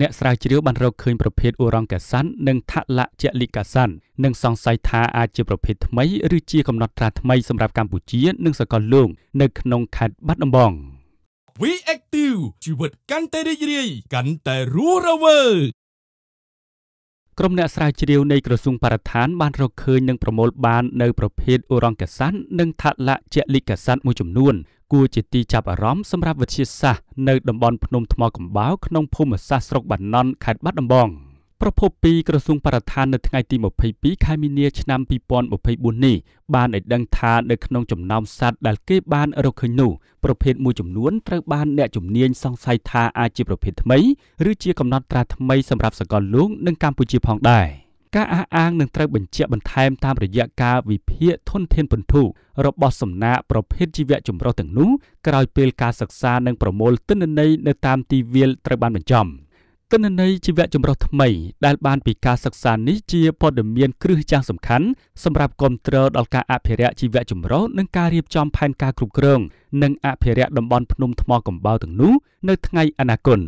អ្នកស្រាវជ្រាវបានរកឃើញប្រភេទអូរ៉ង់កាសាន់និងថាឡាជាលីកាសាន់និងសង្ស័យថាអាចជាប្រភេទថ្មីឬជាកំណត់ត្រាថ្មីសម្រាប់កម្ពុជា និងសកលលោកនៅក្នុងខេត្តបាត់ដំបង We Active ជីវិតកាន់តែរីករាយកាន់តែរស់រវើកក្រុមអ្នកស្រាវជ្រាវនៃក្រសួងបរិស្ថានបានរកឃើញនិងប្រមូលបាននៅប្រភេទអូរ៉ង់កាសាន់និងថាឡាជាលីកាសាន់មួយចំនួនគួរជាទីចាប់អារម្មណ៍សម្រាប់វិទ្យាសាស្ត្រនៅតំបន់ភ្នំថ្មកំបោរក្នុងភូមិសាស្ត្រស្រុកបាណន់ខេត្តបាត់ដំបងប្រពន្ធពីក្រសួងបរិស្ថាននៅថ្ងៃទី22ខែមីនាឆ្នាំ2024នេះបានឲ្យដឹងថានៅក្នុងចំណោមសត្វដែលគេបានរកឃើញនោះប្រភេទមួយចំនួនត្រូវបានអ្នកជំនាញសង្ស័យថាអាចជាប្រភេទថ្មីឬជាកំណត់ត្រាថ្មីសម្រាប់សកលលោកនិងកម្ពុជាផងដែរ។ការអះអាងនឹងត្រូវបញ្ជាក់បន្ថែមតាមរយៈការវិភាគធនធានពន្ធុរបស់សំណាក់ប្រភេទជីវៈចម្រុះទាំងនោះក្រោយពេលការសិក្សានិងប្រមូលទិន្នន័យនៅតាមទីវាលត្រូវបានបញ្ចំទិន្នន័យជីវៈចម្រុះថ្មីដែលបានពីការសិក្សានេះជាព័ត៌មានគ្រឹះយ៉ាងសំខាន់សម្រាប់គ្រប់គ្រងដល់ការអភិរក្សជីវៈចម្រុះនិងការរៀបចំផែនការគ្រប់គ្រងនិងអភិរក្សតំបន់ភ្នំថ្មកំបោរទាំងនោះនៅថ្ងៃអនាគត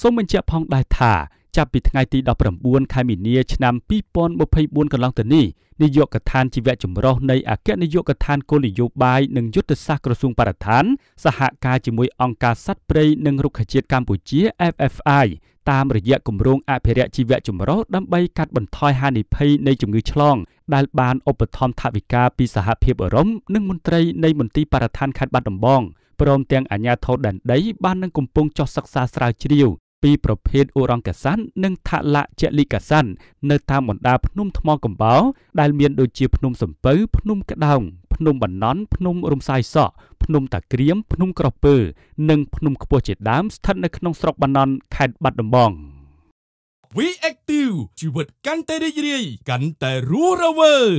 សូមបញ្ជាក់ផងដែរថាចាប់ពីថ្ងៃទី19ខែមីនាឆ្នាំ2024កន្លងទៅនេះនាយកដ្ឋានជីវៈចម្រុះនៃអគ្គនាយកដ្ឋានគោលនយោបាយនិងយុទ្ធសាស្ត្រក្រសួងបរិស្ថាន សហការជាមួយអង្គការសត្វព្រៃនិងរុក្ខជាតិកម្ពុជា FFI តាមរយៈគម្រោងអភិរក្សជីវៈចម្រុះដើម្បីកាត់បន្ថយហានិភ័យនៃជំងឺឆ្លងដែលបានឧបត្ថម្ភថវិកាពីសហភាពអឺរ៉ុបនិងមន្ត្រីនៃមន្ទីរបរិស្ថានខេត្តបាត់ដំបងព្រមទាំងអាជ្ញាធរដែនដីបាននឹងកំពុងចោះសិក្សាស្រាវជ្រាវពីប្រភេទអូរ៉ង់កាសាន់និងថាឡាជលីកាសាន់នៅតាមបណ្ដាភ្នំថ្មកំបោរដែលមានដូចជាភ្នំសំពៅភ្នំក្តោងភ្នំបណ្ណន់ភ្នំរំសាយសក់ភ្នំតាក្រៀមភ្នំក្រពើនិងភ្នំខ្ពស់ជាដើមស្ថិតនៅក្នុងស្រុកបណ្ណន់ខេត្តបាត់ដំបង We Active ជីវិតកាន់តែរីករាយកាន់តែរស់រវើក